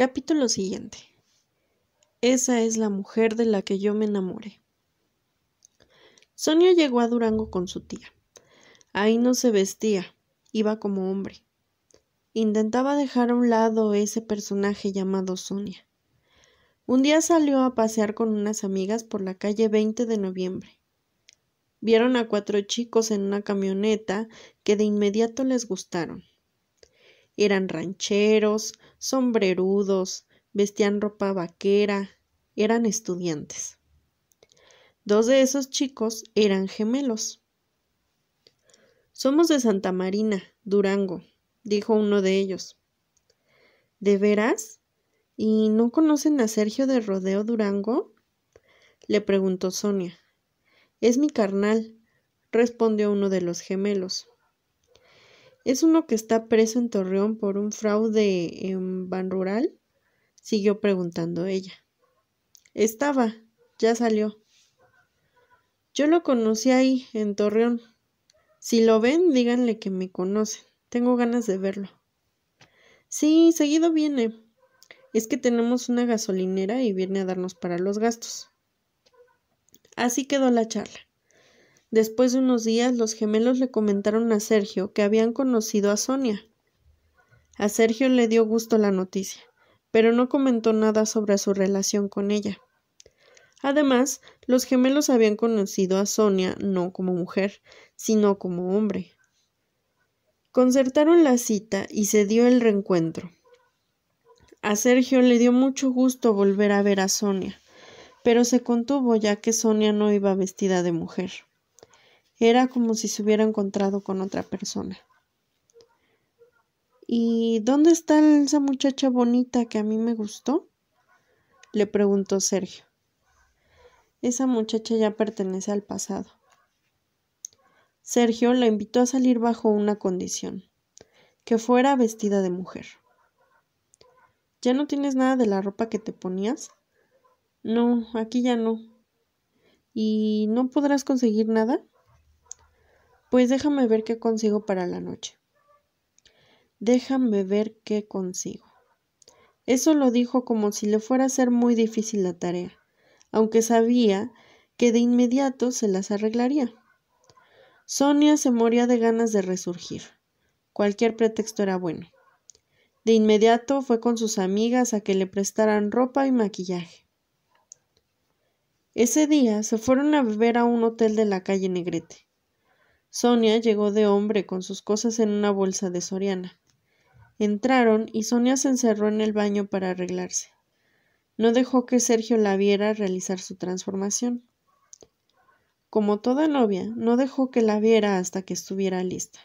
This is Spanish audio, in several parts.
Capítulo siguiente. Esa es la mujer de la que yo me enamoré. Sonia llegó a Durango con su tía. Ahí no se vestía, iba como hombre. Intentaba dejar a un lado ese personaje llamado Sonia. Un día salió a pasear con unas amigas por la calle 20 de noviembre. Vieron a cuatro chicos en una camioneta que de inmediato les gustaron. Eran rancheros, sombrerudos, vestían ropa vaquera, eran estudiantes. Dos de esos chicos eran gemelos. Somos de Santa Marina, Durango, dijo uno de ellos. ¿De veras? ¿Y no conocen a Sergio de Rodeo Durango? le preguntó Sonia. Es mi carnal, respondió uno de los gemelos. Es uno que está preso en Torreón por un fraude en ban rural? siguió preguntando ella. Estaba, ya salió. Yo lo conocí ahí, en Torreón. Si lo ven, díganle que me conocen. Tengo ganas de verlo. Sí, seguido viene. Es que tenemos una gasolinera y viene a darnos para los gastos. Así quedó la charla. Después de unos días los gemelos le comentaron a Sergio que habían conocido a Sonia. A Sergio le dio gusto la noticia, pero no comentó nada sobre su relación con ella. Además, los gemelos habían conocido a Sonia no como mujer, sino como hombre. Concertaron la cita y se dio el reencuentro. A Sergio le dio mucho gusto volver a ver a Sonia, pero se contuvo ya que Sonia no iba vestida de mujer. Era como si se hubiera encontrado con otra persona. ¿Y dónde está esa muchacha bonita que a mí me gustó? le preguntó Sergio. Esa muchacha ya pertenece al pasado. Sergio la invitó a salir bajo una condición, que fuera vestida de mujer. ¿Ya no tienes nada de la ropa que te ponías? No, aquí ya no. ¿Y no podrás conseguir nada? Pues déjame ver qué consigo para la noche. Déjame ver qué consigo. Eso lo dijo como si le fuera a ser muy difícil la tarea, aunque sabía que de inmediato se las arreglaría. Sonia se moría de ganas de resurgir. Cualquier pretexto era bueno. De inmediato fue con sus amigas a que le prestaran ropa y maquillaje. Ese día se fueron a beber a un hotel de la calle Negrete. Sonia llegó de hombre con sus cosas en una bolsa de Soriana. Entraron y Sonia se encerró en el baño para arreglarse. No dejó que Sergio la viera realizar su transformación. Como toda novia, no dejó que la viera hasta que estuviera lista.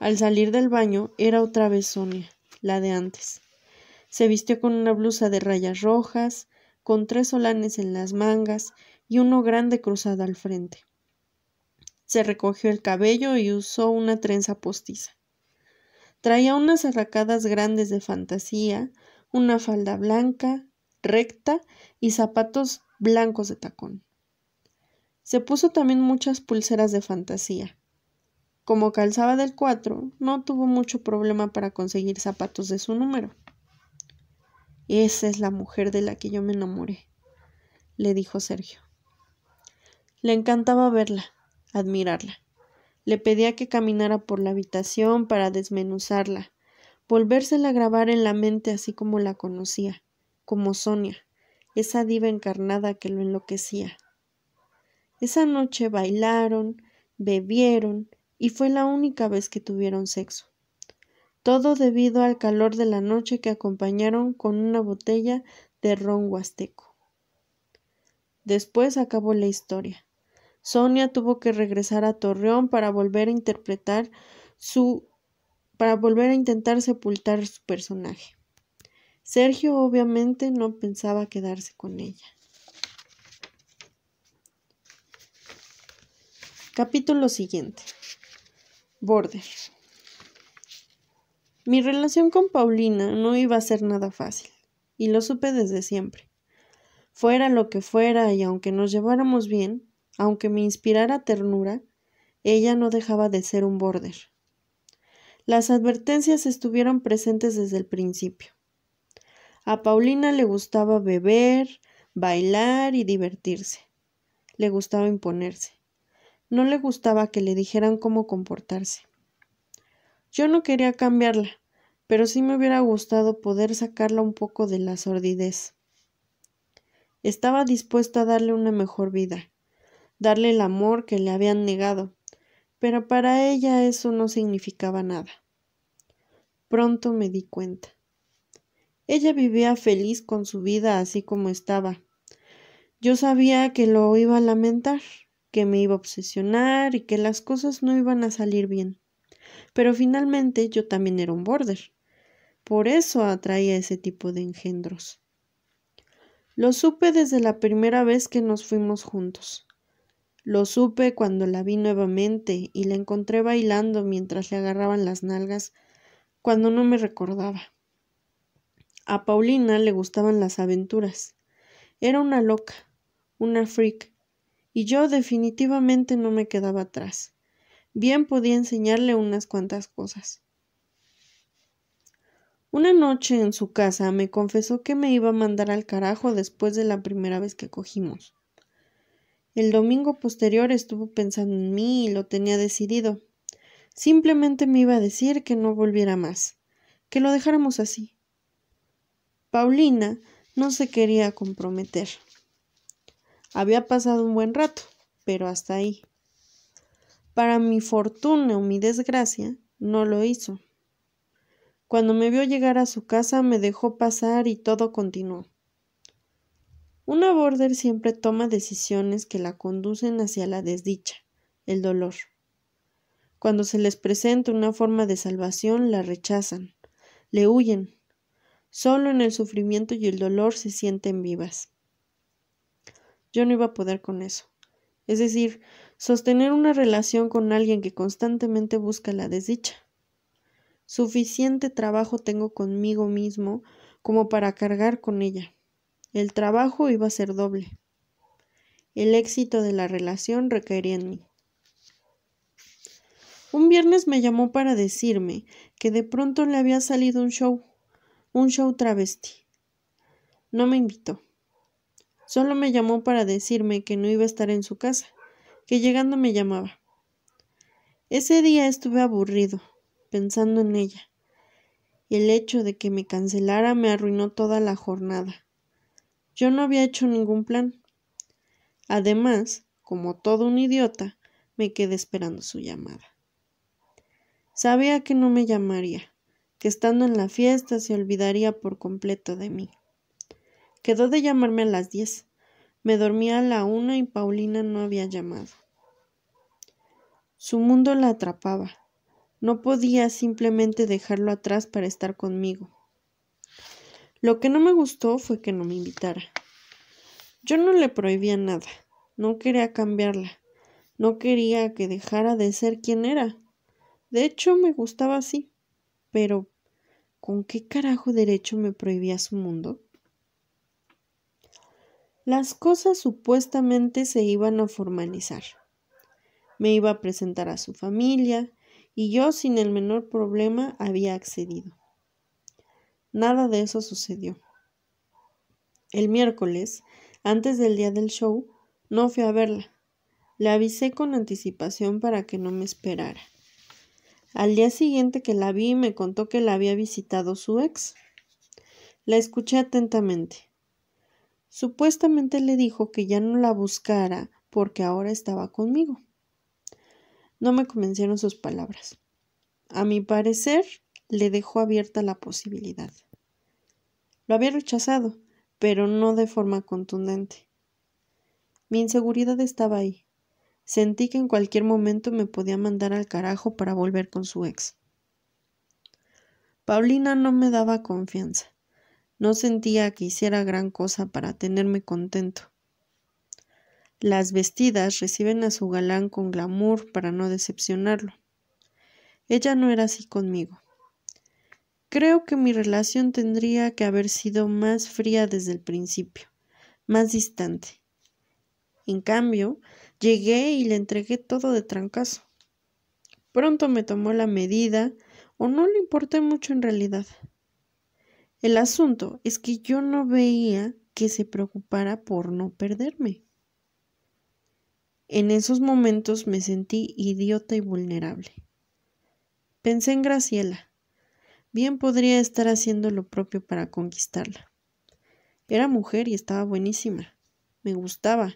Al salir del baño era otra vez Sonia, la de antes. Se vistió con una blusa de rayas rojas, con tres solanes en las mangas y uno grande cruzado al frente se recogió el cabello y usó una trenza postiza. Traía unas arracadas grandes de fantasía, una falda blanca, recta y zapatos blancos de tacón. Se puso también muchas pulseras de fantasía. Como calzaba del 4, no tuvo mucho problema para conseguir zapatos de su número. Esa es la mujer de la que yo me enamoré, le dijo Sergio. Le encantaba verla, admirarla. Le pedía que caminara por la habitación para desmenuzarla, volvérsela a grabar en la mente así como la conocía, como Sonia, esa diva encarnada que lo enloquecía. Esa noche bailaron, bebieron, y fue la única vez que tuvieron sexo. Todo debido al calor de la noche que acompañaron con una botella de ron huasteco. Después acabó la historia. Sonia tuvo que regresar a Torreón para volver a interpretar su para volver a intentar sepultar su personaje. Sergio obviamente no pensaba quedarse con ella. Capítulo siguiente. Border. Mi relación con Paulina no iba a ser nada fácil, y lo supe desde siempre. Fuera lo que fuera y aunque nos lleváramos bien, aunque me inspirara ternura, ella no dejaba de ser un border. Las advertencias estuvieron presentes desde el principio. A Paulina le gustaba beber, bailar y divertirse. Le gustaba imponerse. No le gustaba que le dijeran cómo comportarse. Yo no quería cambiarla, pero sí me hubiera gustado poder sacarla un poco de la sordidez. Estaba dispuesto a darle una mejor vida, darle el amor que le habían negado, pero para ella eso no significaba nada. Pronto me di cuenta. Ella vivía feliz con su vida así como estaba. Yo sabía que lo iba a lamentar, que me iba a obsesionar y que las cosas no iban a salir bien. Pero finalmente yo también era un border. Por eso atraía ese tipo de engendros. Lo supe desde la primera vez que nos fuimos juntos. Lo supe cuando la vi nuevamente y la encontré bailando mientras le agarraban las nalgas cuando no me recordaba. A Paulina le gustaban las aventuras. Era una loca, una freak, y yo definitivamente no me quedaba atrás. Bien podía enseñarle unas cuantas cosas. Una noche en su casa me confesó que me iba a mandar al carajo después de la primera vez que cogimos. El domingo posterior estuvo pensando en mí y lo tenía decidido. Simplemente me iba a decir que no volviera más, que lo dejáramos así. Paulina no se quería comprometer. Había pasado un buen rato, pero hasta ahí. Para mi fortuna o mi desgracia, no lo hizo. Cuando me vio llegar a su casa me dejó pasar y todo continuó. Una border siempre toma decisiones que la conducen hacia la desdicha, el dolor. Cuando se les presenta una forma de salvación, la rechazan, le huyen. Solo en el sufrimiento y el dolor se sienten vivas. Yo no iba a poder con eso. Es decir, sostener una relación con alguien que constantemente busca la desdicha. Suficiente trabajo tengo conmigo mismo como para cargar con ella. El trabajo iba a ser doble. El éxito de la relación requería en mí. Un viernes me llamó para decirme que de pronto le había salido un show, un show travesti. No me invitó. Solo me llamó para decirme que no iba a estar en su casa, que llegando me llamaba. Ese día estuve aburrido, pensando en ella. El hecho de que me cancelara me arruinó toda la jornada. Yo no había hecho ningún plan. Además, como todo un idiota, me quedé esperando su llamada. Sabía que no me llamaría, que estando en la fiesta se olvidaría por completo de mí. Quedó de llamarme a las diez. Me dormía a la una y Paulina no había llamado. Su mundo la atrapaba. No podía simplemente dejarlo atrás para estar conmigo. Lo que no me gustó fue que no me invitara. Yo no le prohibía nada, no quería cambiarla, no quería que dejara de ser quien era. De hecho, me gustaba así, pero ¿con qué carajo derecho me prohibía su mundo? Las cosas supuestamente se iban a formalizar. Me iba a presentar a su familia y yo sin el menor problema había accedido. Nada de eso sucedió. El miércoles, antes del día del show, no fui a verla. Le avisé con anticipación para que no me esperara. Al día siguiente que la vi me contó que la había visitado su ex. La escuché atentamente. Supuestamente le dijo que ya no la buscara porque ahora estaba conmigo. No me convencieron sus palabras. A mi parecer, le dejó abierta la posibilidad. Lo había rechazado, pero no de forma contundente. Mi inseguridad estaba ahí. Sentí que en cualquier momento me podía mandar al carajo para volver con su ex. Paulina no me daba confianza. No sentía que hiciera gran cosa para tenerme contento. Las vestidas reciben a su galán con glamour para no decepcionarlo. Ella no era así conmigo. Creo que mi relación tendría que haber sido más fría desde el principio, más distante. En cambio, llegué y le entregué todo de trancazo. Pronto me tomó la medida, o no le importé mucho en realidad. El asunto es que yo no veía que se preocupara por no perderme. En esos momentos me sentí idiota y vulnerable. Pensé en Graciela bien podría estar haciendo lo propio para conquistarla. Era mujer y estaba buenísima. Me gustaba,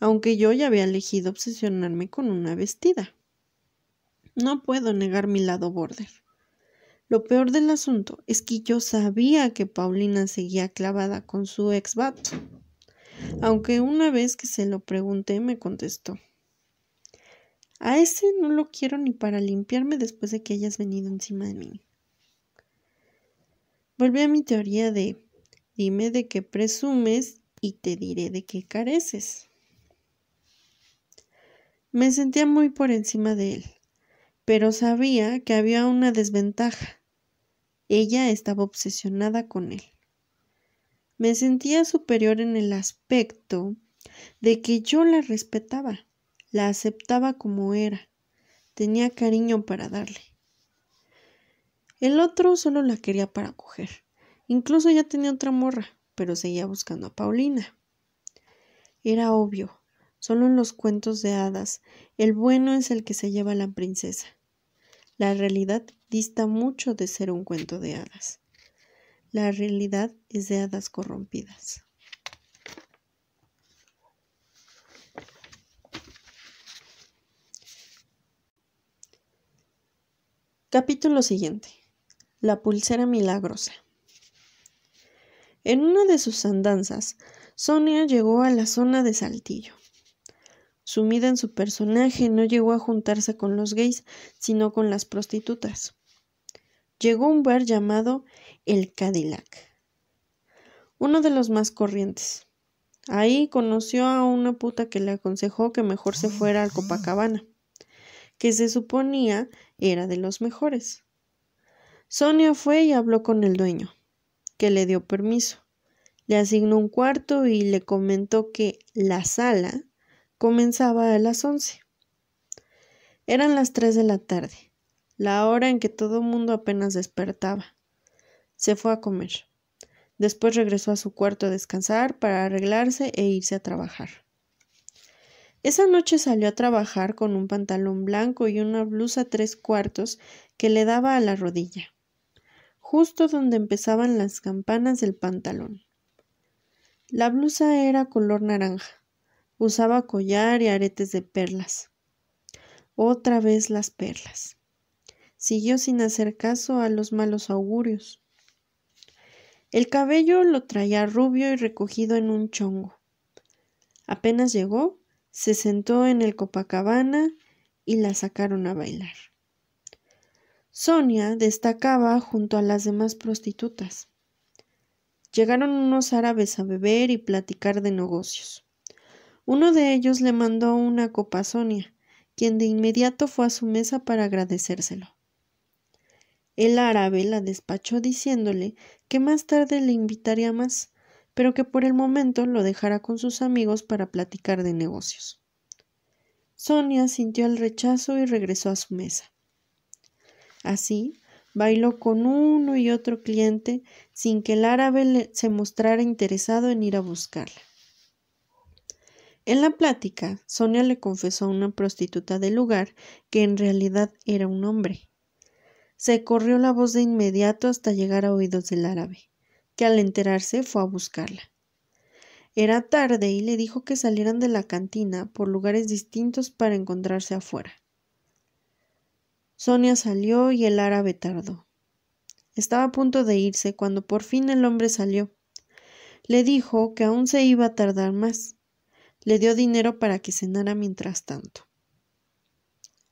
aunque yo ya había elegido obsesionarme con una vestida. No puedo negar mi lado border. Lo peor del asunto es que yo sabía que Paulina seguía clavada con su ex vato, aunque una vez que se lo pregunté me contestó. A ese no lo quiero ni para limpiarme después de que hayas venido encima de mí. Volví a mi teoría de dime de qué presumes y te diré de qué careces. Me sentía muy por encima de él, pero sabía que había una desventaja. Ella estaba obsesionada con él. Me sentía superior en el aspecto de que yo la respetaba, la aceptaba como era, tenía cariño para darle. El otro solo la quería para coger. Incluso ya tenía otra morra, pero seguía buscando a Paulina. Era obvio, solo en los cuentos de hadas, el bueno es el que se lleva a la princesa. La realidad dista mucho de ser un cuento de hadas. La realidad es de hadas corrompidas. Capítulo siguiente la pulsera milagrosa. En una de sus andanzas, Sonia llegó a la zona de Saltillo. Sumida en su personaje, no llegó a juntarse con los gays, sino con las prostitutas. Llegó a un bar llamado El Cadillac, uno de los más corrientes. Ahí conoció a una puta que le aconsejó que mejor se fuera al Copacabana, que se suponía era de los mejores. Sonia fue y habló con el dueño, que le dio permiso. Le asignó un cuarto y le comentó que la sala comenzaba a las once. Eran las tres de la tarde, la hora en que todo el mundo apenas despertaba. Se fue a comer. Después regresó a su cuarto a descansar para arreglarse e irse a trabajar. Esa noche salió a trabajar con un pantalón blanco y una blusa tres cuartos que le daba a la rodilla justo donde empezaban las campanas del pantalón. La blusa era color naranja. Usaba collar y aretes de perlas. Otra vez las perlas. Siguió sin hacer caso a los malos augurios. El cabello lo traía rubio y recogido en un chongo. Apenas llegó, se sentó en el Copacabana y la sacaron a bailar. Sonia destacaba junto a las demás prostitutas. Llegaron unos árabes a beber y platicar de negocios. Uno de ellos le mandó una copa a Sonia, quien de inmediato fue a su mesa para agradecérselo. El árabe la despachó diciéndole que más tarde le invitaría más, pero que por el momento lo dejara con sus amigos para platicar de negocios. Sonia sintió el rechazo y regresó a su mesa. Así, bailó con uno y otro cliente sin que el árabe se mostrara interesado en ir a buscarla. En la plática, Sonia le confesó a una prostituta del lugar que en realidad era un hombre. Se corrió la voz de inmediato hasta llegar a oídos del árabe, que al enterarse fue a buscarla. Era tarde y le dijo que salieran de la cantina por lugares distintos para encontrarse afuera. Sonia salió y el árabe tardó. Estaba a punto de irse cuando por fin el hombre salió. Le dijo que aún se iba a tardar más. Le dio dinero para que cenara mientras tanto.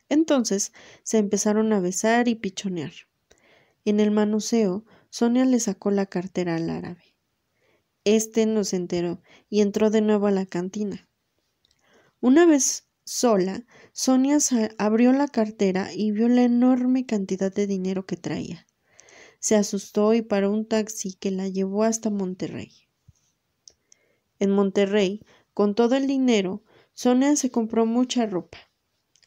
Entonces se empezaron a besar y pichonear. En el manuseo, Sonia le sacó la cartera al árabe. Este no se enteró y entró de nuevo a la cantina. Una vez Sola, Sonia abrió la cartera y vio la enorme cantidad de dinero que traía. Se asustó y paró un taxi que la llevó hasta Monterrey. En Monterrey, con todo el dinero, Sonia se compró mucha ropa.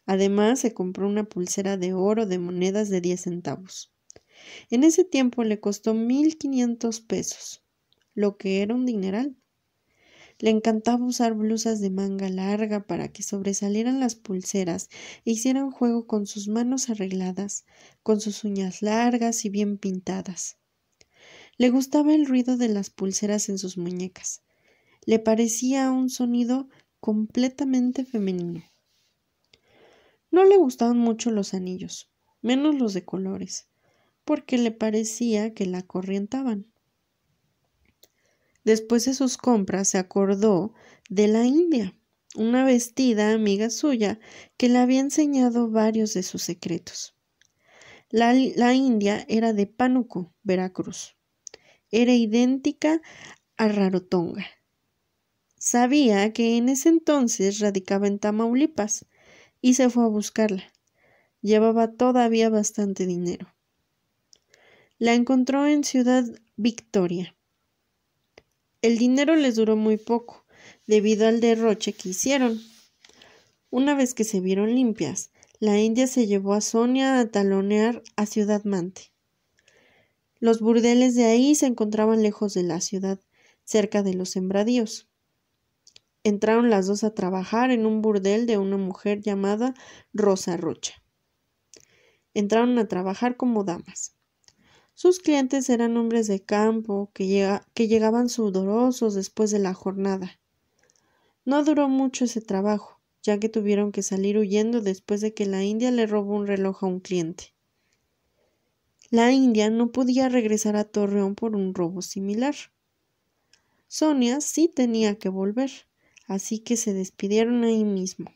Además, se compró una pulsera de oro de monedas de 10 centavos. En ese tiempo le costó 1.500 pesos, lo que era un dineral. Le encantaba usar blusas de manga larga para que sobresalieran las pulseras e hicieran juego con sus manos arregladas, con sus uñas largas y bien pintadas. Le gustaba el ruido de las pulseras en sus muñecas. Le parecía un sonido completamente femenino. No le gustaban mucho los anillos, menos los de colores, porque le parecía que la corrientaban. Después de sus compras se acordó de la India, una vestida amiga suya que le había enseñado varios de sus secretos. La, India era de Pánuco, Veracruz. Era idéntica a Rarotonga. Sabía que en ese entonces radicaba en Tamaulipas y se fue a buscarla. Llevaba todavía bastante dinero. La encontró en Ciudad Victoria el dinero les duró muy poco, debido al derroche que hicieron. Una vez que se vieron limpias, la India se llevó a Sonia a talonear a Ciudad Mante. Los burdeles de ahí se encontraban lejos de la ciudad, cerca de los sembradíos. Entraron las dos a trabajar en un burdel de una mujer llamada Rosa Rocha. Entraron a trabajar como damas. Sus clientes eran hombres de campo que, llegaban sudorosos después de la jornada. No duró mucho ese trabajo, ya que tuvieron que salir huyendo después de que la India le robó un reloj a un cliente. La India no podía regresar a Torreón por un robo similar. Sonia sí tenía que volver, así que se despidieron ahí mismo.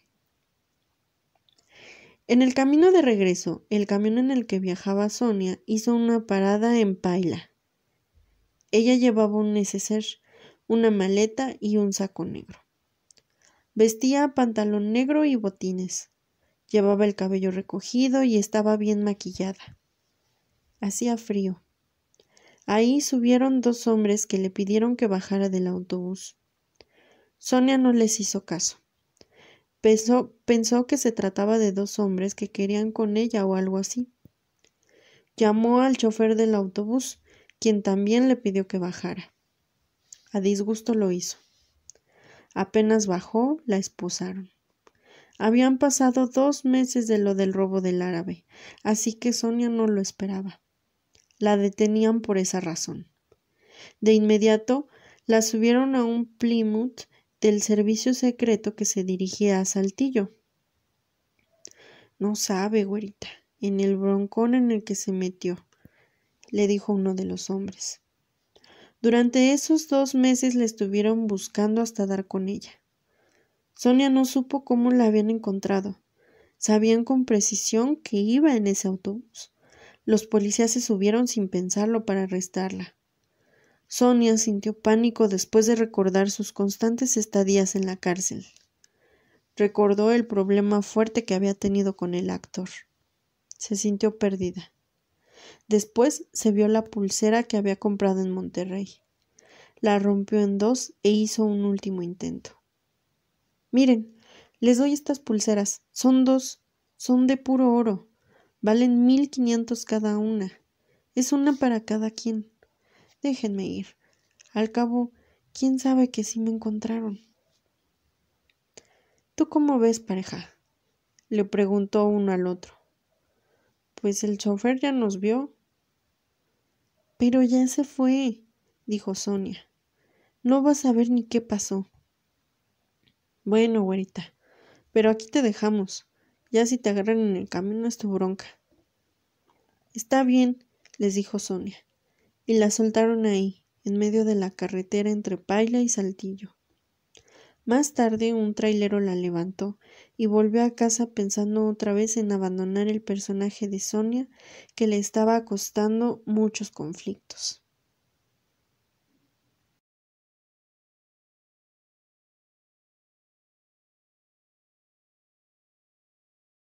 En el camino de regreso, el camión en el que viajaba Sonia hizo una parada en Paila. Ella llevaba un neceser, una maleta y un saco negro. Vestía pantalón negro y botines. Llevaba el cabello recogido y estaba bien maquillada. Hacía frío. Ahí subieron dos hombres que le pidieron que bajara del autobús. Sonia no les hizo caso. Pensó, que se trataba de dos hombres que querían con ella o algo así. Llamó al chofer del autobús, quien también le pidió que bajara. A disgusto lo hizo. Apenas bajó, la esposaron. Habían pasado dos meses de lo del robo del árabe, así que Sonia no lo esperaba. La detenían por esa razón. De inmediato la subieron a un Plymouth del servicio secreto que se dirigía a Saltillo. No sabe, güerita, en el broncón en el que se metió, le dijo uno de los hombres. Durante esos dos meses la estuvieron buscando hasta dar con ella. Sonia no supo cómo la habían encontrado. Sabían con precisión que iba en ese autobús. Los policías se subieron sin pensarlo para arrestarla. Sonia sintió pánico después de recordar sus constantes estadías en la cárcel. Recordó el problema fuerte que había tenido con el actor. Se sintió perdida. Después se vio la pulsera que había comprado en Monterrey. La rompió en dos e hizo un último intento. Miren, les doy estas pulseras. Son dos. Son de puro oro. Valen mil quinientos cada una. Es una para cada quien. Déjenme ir. Al cabo, quién sabe que sí me encontraron. ¿Tú cómo ves, pareja? le preguntó uno al otro. Pues el chofer ya nos vio. Pero ya se fue, dijo Sonia. No vas a ver ni qué pasó. Bueno, güerita, pero aquí te dejamos. Ya si te agarran en el camino es tu bronca. Está bien, les dijo Sonia y la soltaron ahí, en medio de la carretera entre Paila y Saltillo. Más tarde un trailero la levantó y volvió a casa pensando otra vez en abandonar el personaje de Sonia que le estaba costando muchos conflictos.